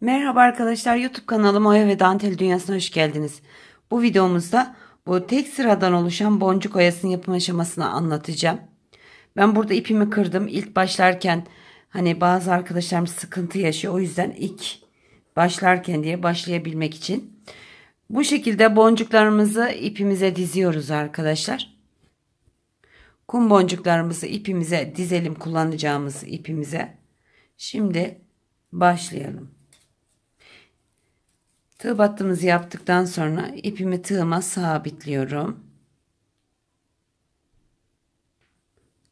Merhaba arkadaşlar YouTube kanalım Oya ve Dantel Dünyası'na hoş geldiniz. Bu videomuzda bu tek sıradan oluşan boncuk oyasının yapım aşamasını anlatacağım. Ben burada ipimi kırdım. İlk başlarken hani bazı arkadaşlarım sıkıntı yaşıyor. O yüzden ilk başlarken diye başlayabilmek için. Bu şekilde boncuklarımızı ipimize diziyoruz arkadaşlar. Kum boncuklarımızı ipimize dizelim kullanacağımız ipimize. Şimdi başlayalım. Tığ battığımızı yaptıktan sonra ipimi tığıma sabitliyorum.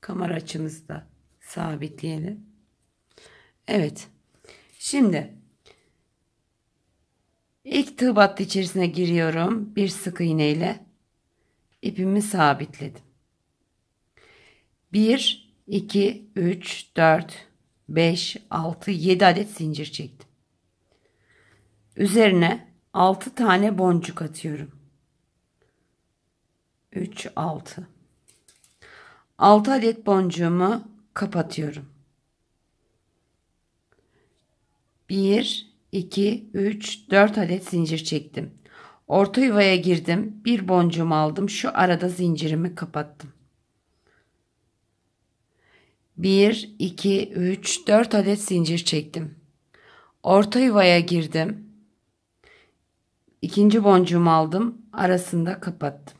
Kamera açımızı da sabitleyelim. Evet. Şimdi ilk tığ battı içerisine giriyorum. Bir sık iğne ile ipimi sabitledim. 1, 2, 3, 4, 5, 6, 7 adet zincir çektim. Üzerine 6 tane boncuk atıyorum. 3 6 6 adet boncuğumu kapatıyorum. 1 2 3 4 adet zincir çektim. Orta yuvaya girdim. Bir boncuğumu aldım. Şu arada zincirimi kapattım. 1 2 3 4 adet zincir çektim. Orta yuvaya girdim ikinci boncuğumu aldım. Arasında kapattım.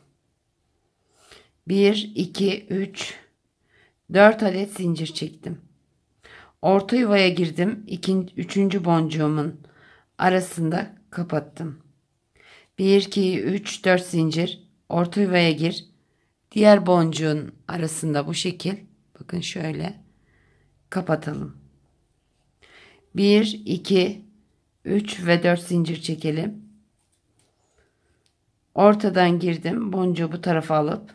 1, 2, 3, 4 adet zincir çektim. Orta yuvaya girdim. İkinci, üçüncü boncuğumun arasında kapattım. 1, 2, 3, 4 zincir. Orta yuvaya gir. Diğer boncuğun arasında bu şekil. Bakın şöyle. Kapatalım. 1, 2, 3 ve 4 zincir çekelim. Ortadan girdim. Boncuğu bu tarafa alıp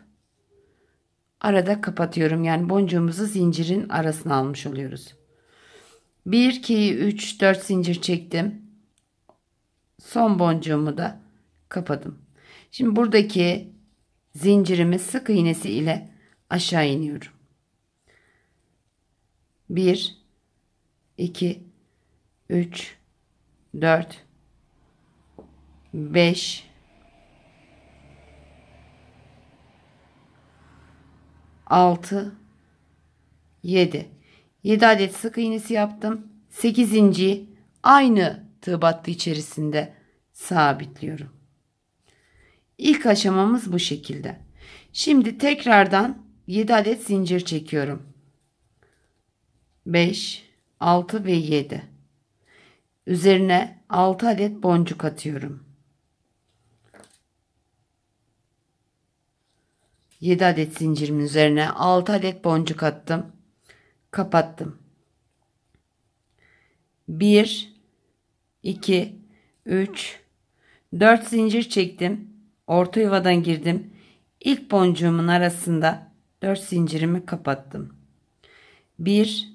arada kapatıyorum. Yani boncuğumuzu zincirin arasına almış oluyoruz. 1, 2, 3, 4 zincir çektim. Son boncuğumu da kapadım. Şimdi buradaki zincirimi sık iğnesi ile aşağı iniyorum. 1 2 3 4 5 6 7 7 adet sık iğnesi yaptım. 8. aynı tığ battı içerisinde sabitliyorum. İlk aşamamız bu şekilde. Şimdi tekrardan 7 adet zincir çekiyorum. 5, 6 ve 7. Üzerine 6 adet boncuk atıyorum. 7 adet zincirimin üzerine 6 adet boncuk attım. Kapattım. 1 2 3 4 zincir çektim. Orta yuvadan girdim. İlk boncuğumun arasında 4 zincirimi kapattım. 1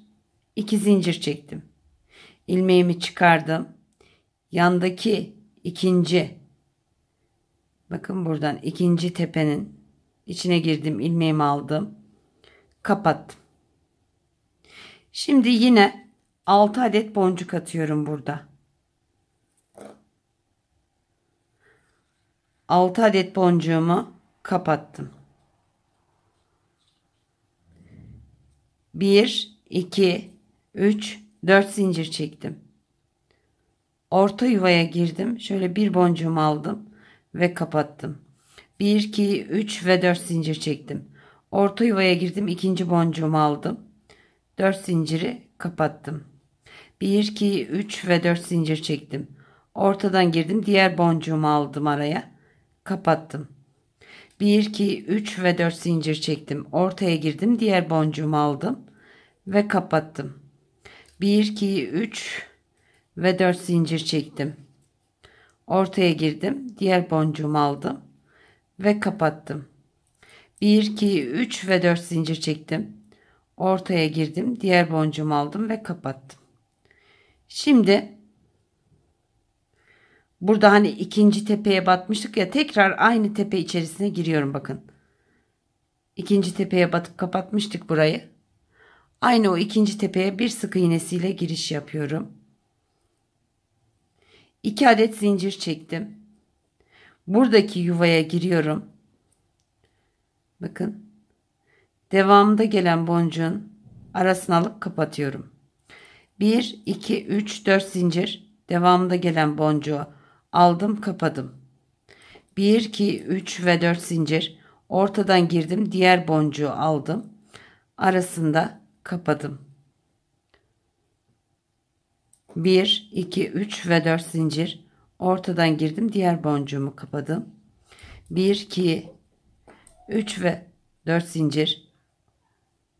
2 zincir çektim. İlmeğimi çıkardım. Yandaki ikinci bakın buradan ikinci tepenin İçine girdim. ilmeğimi aldım. Kapattım. Şimdi yine 6 adet boncuk atıyorum burada. 6 adet boncuğumu kapattım. 1 2 3 4 zincir çektim. Orta yuvaya girdim. Şöyle bir boncuğumu aldım ve kapattım. 1, 2, 3 ve 4 zincir çektim. Orta yuvaya girdim. ikinci boncuğumu aldım. 4 zinciri kapattım. 1, 2, 3 ve 4 zincir çektim. Ortadan girdim. Diğer boncuğumu aldım araya. Kapattım. 1, 2, 3 ve 4 zincir çektim. Ortaya girdim. Diğer boncuğumu aldım. Ve kapattım. 1, 2, 3 ve 4 zincir çektim. Ortaya girdim. Diğer boncuğumu aldım ve kapattım. 1, 2, 3 ve 4 zincir çektim. Ortaya girdim. Diğer boncuğumu aldım ve kapattım. Şimdi burada hani ikinci tepeye batmıştık ya tekrar aynı tepe içerisine giriyorum bakın. İkinci tepeye batıp kapatmıştık burayı. Aynı o ikinci tepeye bir sık iğnesiyle giriş yapıyorum. 2 adet zincir çektim buradaki yuvaya giriyorum. Bakın. Devamında gelen boncuğun arasına alıp kapatıyorum. 1, 2, 3, 4 zincir. Devamında gelen boncuğu aldım kapadım. 1, 2, 3 ve 4 zincir. Ortadan girdim. Diğer boncuğu aldım. Arasında kapadım. 1, 2, 3 ve 4 zincir. Ortadan girdim. Diğer boncuğumu kapadım. 1, 2, 3 ve 4 zincir.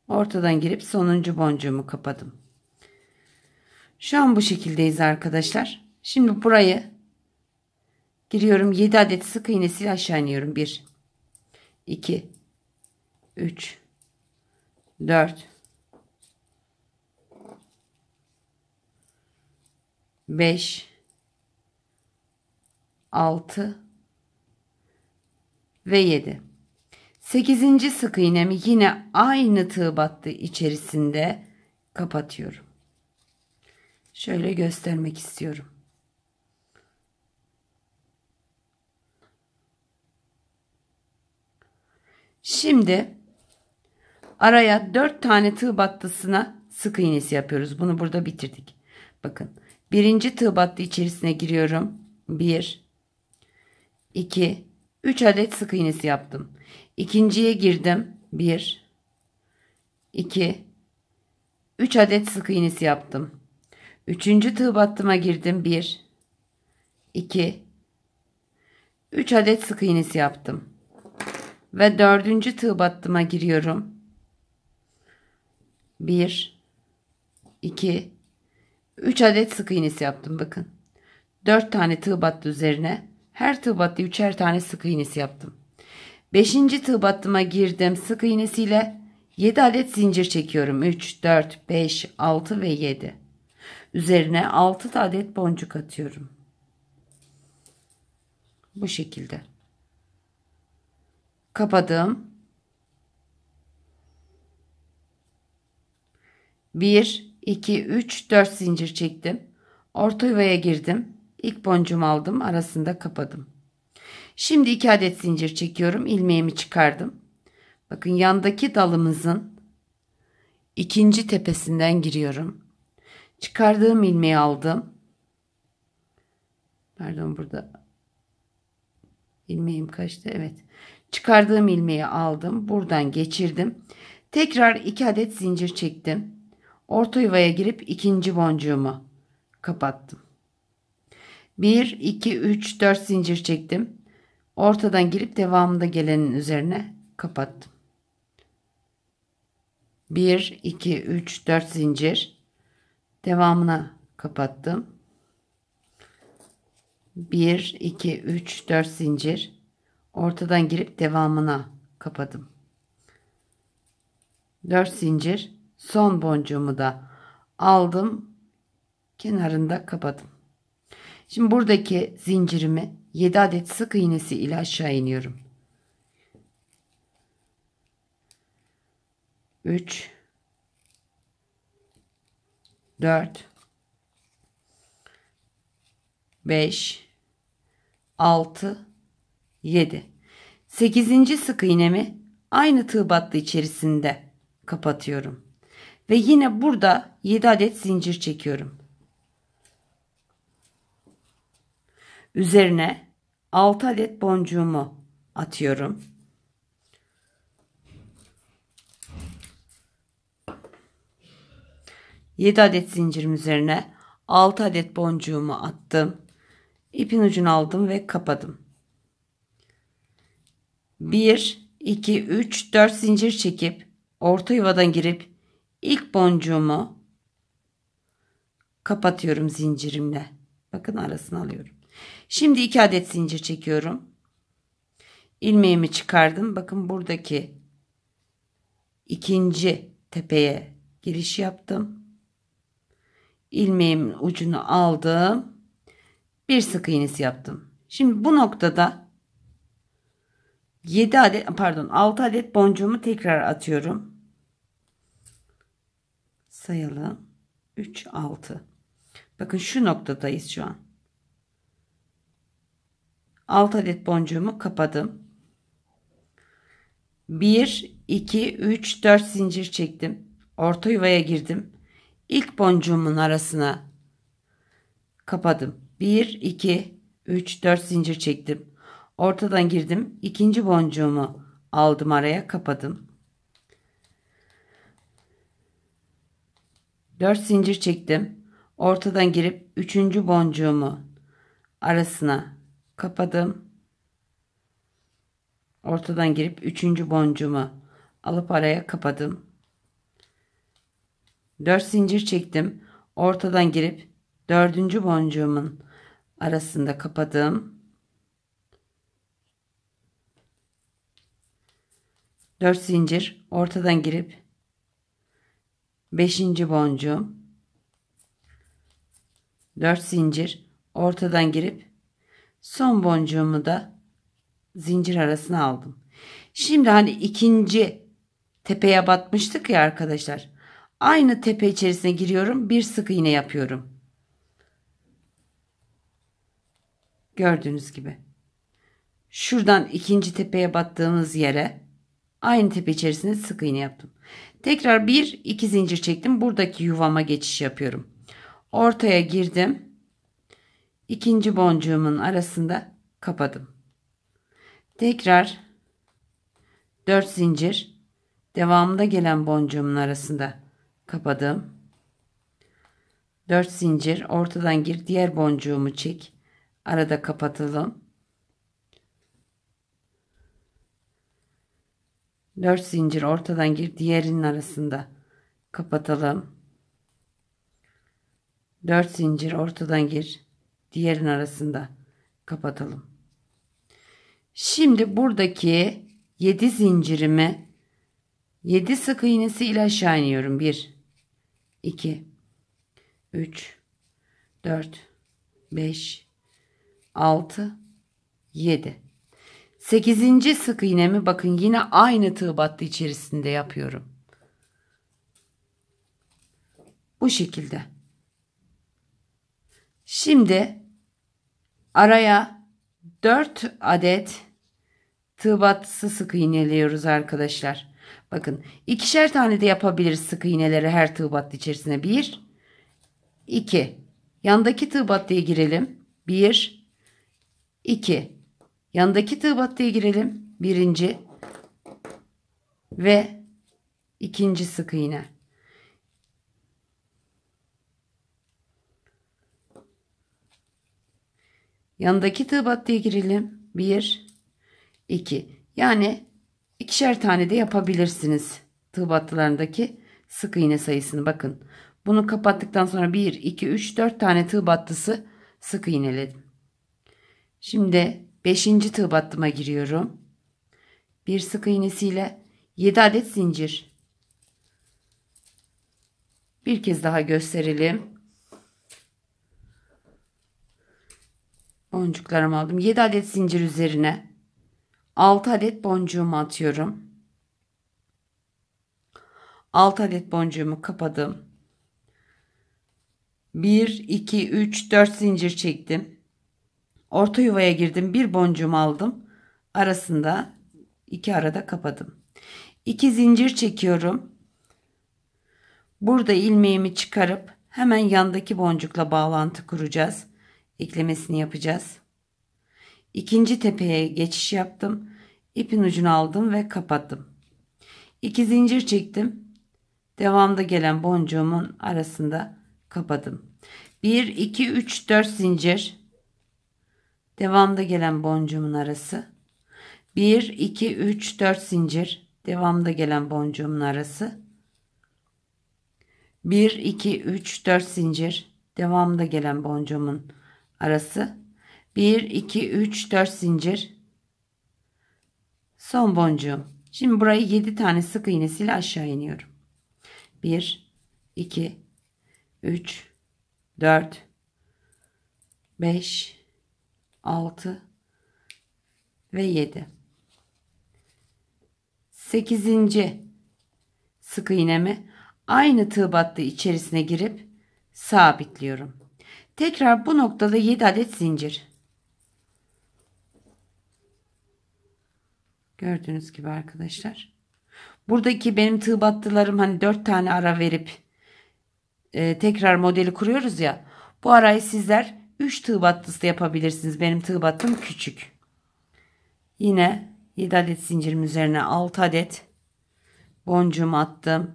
Ortadan girip sonuncu boncuğumu kapadım. Şu an bu şekildeyiz arkadaşlar. Şimdi burayı giriyorum. 7 adet sık iğnesiyle aşağı iniyorum. 1, 2, 3, 4, 5, 6 ve 7. 8. sık iğnemi yine aynı tığ battı içerisinde kapatıyorum. Şöyle göstermek istiyorum. Şimdi araya 4 tane tığ battısına sık iğnesi yapıyoruz. Bunu burada bitirdik. Bakın. Birinci tığ battı içerisine giriyorum. 1 2, 3 adet sık iğnesi yaptım. İkinciye girdim. 1, 2, 3 adet sık iğnesi yaptım. Üçüncü tığ battıma girdim. 1, 2, 3 adet sık iğnesi yaptım. Ve dördüncü tığ battıma giriyorum. 1, 2, 3 adet sık iğnesi yaptım. Bakın. 4 tane tığ battı üzerine her tığ üçer tane sık iğnesi yaptım. Beşinci tığ girdim sık iğnesiyle yedi adet zincir çekiyorum. üç dört beş altı ve yedi. Üzerine altı adet boncuk atıyorum. Bu şekilde. Kapadım. Bir iki üç dört zincir çektim. Orta yuvaya girdim. İlk boncuğumu aldım arasında kapadım. Şimdi iki adet zincir çekiyorum. ilmeğimi çıkardım. Bakın yandaki dalımızın ikinci tepesinden giriyorum. Çıkardığım ilmeği aldım. Pardon burada ilmeğim kaçtı. Evet. Çıkardığım ilmeği aldım. Buradan geçirdim. Tekrar iki adet zincir çektim. Orta yuvaya girip ikinci boncuğumu kapattım. 1, 2, 3, 4 zincir çektim. Ortadan girip devamında gelenin üzerine kapattım. 1, 2, 3, 4 zincir. Devamına kapattım. 1, 2, 3, 4 zincir. Ortadan girip devamına kapadım. 4 zincir. Son boncuğumu da aldım. Kenarında kapadım. Şimdi buradaki zincirimi 7 adet sık iğnesi ile aşağı iniyorum. 3 4 5 6 7 8. sık iğnemi aynı tığ battı içerisinde kapatıyorum. Ve yine burada 7 adet zincir çekiyorum. Üzerine 6 adet boncuğumu atıyorum. Yedi adet zincirim üzerine altı adet boncuğumu attım. İpin ucunu aldım ve kapadım. Bir, iki, üç, dört zincir çekip orta yuvadan girip ilk boncuğumu kapatıyorum zincirimle. Bakın arasını alıyorum. Şimdi 2 adet zincir çekiyorum. İlmeğimi çıkardım. Bakın buradaki ikinci tepeye giriş yaptım. İlmeğimin ucunu aldım. Bir sık iğnesi yaptım. Şimdi bu noktada 7 adet pardon 6 adet boncuğumu tekrar atıyorum. Sayalım. 3 6. Bakın şu noktadayız şu an. 6 adet boncuğumu kapadım. 1 2 3 4 zincir çektim. Orta yuvaya girdim. İlk boncuğumun arasına kapadım. 1 2 3 4 zincir çektim. Ortadan girdim. İkinci boncuğumu aldım araya kapadım. 4 zincir çektim. Ortadan girip 3. boncuğumu arasına kapadım. Ortadan girip üçüncü boncuğumu alıp araya kapadım. dört zincir çektim. Ortadan girip dördüncü boncuğumun arasında kapadım. dört zincir ortadan girip beşinci boncuğum dört zincir ortadan girip Son boncuğumu da zincir arasına aldım. Şimdi hani ikinci tepeye batmıştık ya arkadaşlar. Aynı tepe içerisine giriyorum. Bir sık iğne yapıyorum. Gördüğünüz gibi. Şuradan ikinci tepeye battığımız yere aynı tepe içerisine sık iğne yaptım. Tekrar bir iki zincir çektim. Buradaki yuvama geçiş yapıyorum. Ortaya girdim ikinci boncuğumun arasında kapadım. Tekrar 4 zincir devamında gelen boncuğumun arasında kapadım. 4 zincir ortadan gir diğer boncuğumu çek arada kapatalım 4 zincir ortadan gir diğerinin arasında kapatalım 4 zincir ortadan gir diğerin arasında kapatalım. Şimdi buradaki 7 zincirimi 7 sık iğnesi ile aşağı iniyorum. 1 2 3 4 5 6 7 8. sık iğnemi bakın yine aynı tığ battı içerisinde yapıyorum. Bu şekilde. Şimdi araya 4 adet tığbatsı sık iğneliyoruz arkadaşlar. Bakın ikişer tane de yapabiliriz sık iğneleri her tığ içerisine. 1 2 Yandaki tığ girelim. 1 2 Yandaki tığ girelim. Birinci ve ikinci sık iğne. Yanındaki tığ battıya girelim. 1 2 yani ikişer tane de yapabilirsiniz. Tığ battılarındaki sık iğne sayısını bakın. Bunu kapattıktan sonra 1 2 3 4 tane tığ battısı sık iğneledim. Şimdi 5. tığ battıma giriyorum. Bir sık iğnesiyle 7 adet zincir. Bir kez daha gösterelim. Boncuklarımı aldım. 7 adet zincir üzerine 6 adet boncuğumu atıyorum. 6 adet boncuğumu kapadım. 1 2 3 4 zincir çektim. Orta yuvaya girdim. Bir boncuğumu aldım. Arasında iki arada kapadım. 2 zincir çekiyorum. Burada ilmeğimi çıkarıp hemen yandaki boncukla bağlantı kuracağız eklemesini yapacağız. İkinci tepeye geçiş yaptım. İpin ucunu aldım ve kapattım. İki zincir çektim. Devamda gelen boncuğumun arasında kapadım. 1 2 3 4 zincir. Devamda gelen boncuğumun arası. 1 2 3 4 zincir. Devamda gelen boncuğumun arası. 1 2 3 4 zincir. Devamda gelen boncuğumun arası 1 2 3 4 zincir son boncuğum şimdi burayı 7 tane sık iğnesiyle aşağı iniyorum 1 2 3 4 5 6 ve 7 8. sık iğnemi aynı tığ battı içerisine girip sabitliyorum Tekrar bu noktada 7 adet zincir. Gördüğünüz gibi arkadaşlar. Buradaki benim tığ battılarım hani 4 tane ara verip e, tekrar modeli kuruyoruz ya. Bu arayı sizler 3 tığ battısı yapabilirsiniz. Benim tığ battım küçük. Yine 7 adet zincirim üzerine 6 adet boncuğumu attım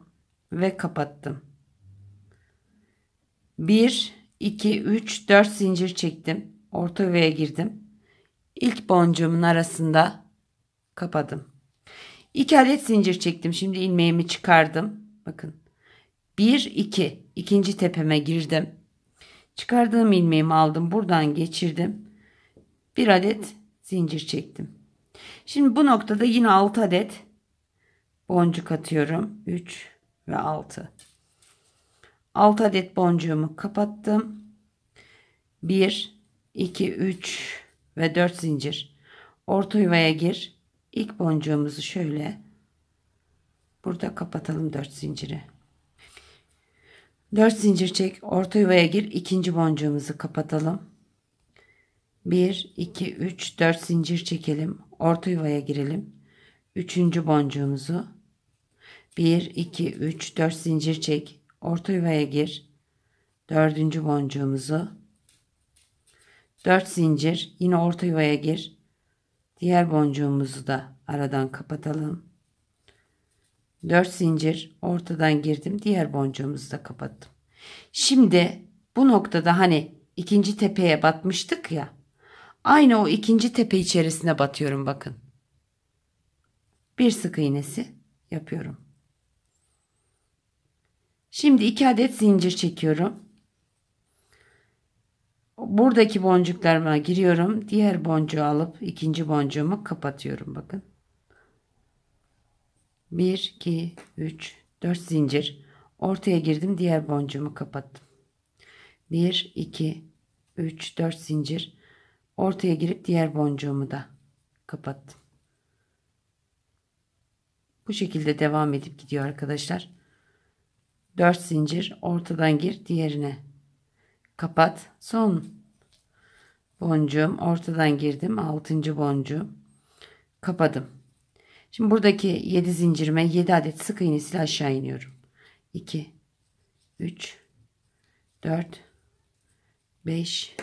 ve kapattım. 1 2, 3, 4 zincir çektim. Orta yuvaya girdim. İlk boncuğumun arasında kapadım. 2 adet zincir çektim. Şimdi ilmeğimi çıkardım. Bakın. 1, 2. ikinci tepeme girdim. Çıkardığım ilmeğimi aldım. Buradan geçirdim. 1 adet zincir çektim. Şimdi bu noktada yine 6 adet boncuk atıyorum. 3 ve 6. 6 adet boncuğumu kapattım. 1, 2, 3 ve 4 zincir. Orta yuvaya gir. İlk boncuğumuzu şöyle burada kapatalım 4 zinciri. 4 zincir çek. Orta yuvaya gir. ikinci boncuğumuzu kapatalım. 1, 2, 3, 4 zincir çekelim. Orta yuvaya girelim. Üçüncü boncuğumuzu 1, 2, 3, 4 zincir çek orta yuvaya gir. Dördüncü boncuğumuzu. Dört zincir yine orta yuvaya gir. Diğer boncuğumuzu da aradan kapatalım. Dört zincir ortadan girdim. Diğer boncuğumuzu da kapattım. Şimdi bu noktada hani ikinci tepeye batmıştık ya. Aynı o ikinci tepe içerisine batıyorum bakın. Bir sık iğnesi yapıyorum. Şimdi 2 adet zincir çekiyorum. Buradaki boncuklarıma giriyorum. Diğer boncuğu alıp ikinci boncuğumu kapatıyorum. Bakın. 1, 2, 3, 4 zincir. Ortaya girdim. Diğer boncuğumu kapattım. 1, 2, 3, 4 zincir. Ortaya girip diğer boncuğumu da kapattım. Bu şekilde devam edip gidiyor arkadaşlar. 4 zincir ortadan gir diğerine kapat son boncuğum ortadan girdim 6. boncuğu kapadım şimdi buradaki 7 zincirime 7 adet sık iğne iğnesiyle aşağı iniyorum 2 3 4 5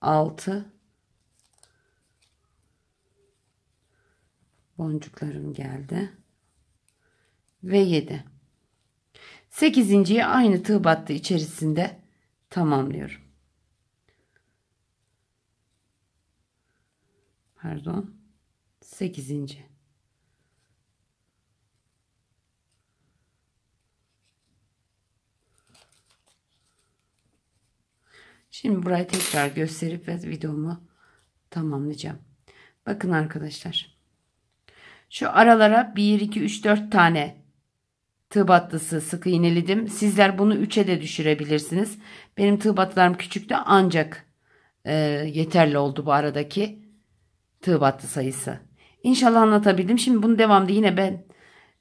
6 boncuklarım geldi ve 7 Sekizinciyi aynı tığ battı içerisinde tamamlıyorum. Pardon. Sekizinci. Şimdi burayı tekrar gösterip ve videomu tamamlayacağım. Bakın arkadaşlar. Şu aralara 1, 2, 3, 4 tane Tığ battısı sıkı iğneledim. Sizler bunu 3'e de düşürebilirsiniz. Benim tığ battılarım küçüktü ancak e, yeterli oldu bu aradaki tığ battı sayısı. İnşallah anlatabildim. Şimdi bunu devamında yine ben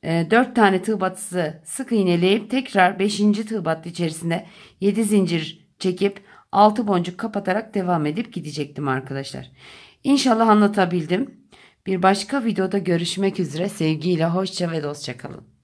e, 4 tane tığ battısı sık iğneleyip tekrar 5. tığ battı içerisinde 7 zincir çekip 6 boncuk kapatarak devam edip gidecektim arkadaşlar. İnşallah anlatabildim. Bir başka videoda görüşmek üzere. Sevgiyle, hoşça ve dostça kalın.